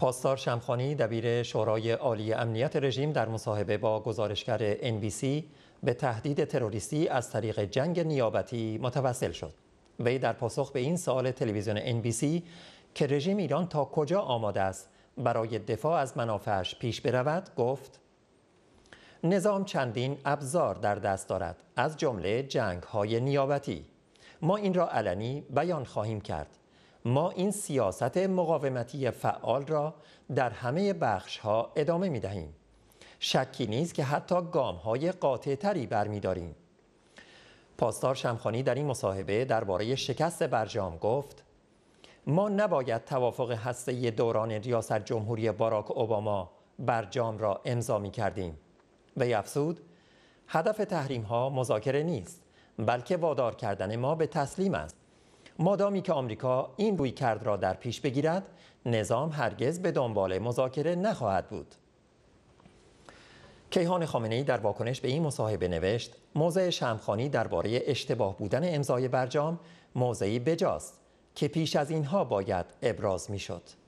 پاسدار شمخانی دبیر شورای عالی امنیت رژیم در مصاحبه با گزارشگر NBC به تهدید تروریستی از طریق جنگ نیابتی متوسل شد. وی در پاسخ به این سوال تلویزیون NBC که رژیم ایران تا کجا آماده است برای دفاع از منافعش پیش برود گفت نظام چندین ابزار در دست دارد از جمله جنگ های نیابتی ما این را علنی بیان خواهیم کرد ما این سیاست مقاومتی فعال را در همه بخش ها ادامه می دهیم. شکی نیست که حتی گام های قاطع تری برمیداریم. پاسدار شمخانی در این مصاحبه درباره شکست برجام گفت ما نباید توافق هسته دوران ریاست جمهوری باراک اوباما برجام را امضا می کردیم. وی افزود هدف تحریم ها مذاکره نیست بلکه وادار کردن ما به تسلیم است. مادامی که آمریکا این روی کرد را در پیش بگیرد نظام هرگز به دنبال مذاکره نخواهد بود کیهان ای در واکنش به این مصاحبه نوشت موضع شمخانی درباره اشتباه بودن امضای برجام موضعی بجاست که پیش از اینها باید ابراز میشد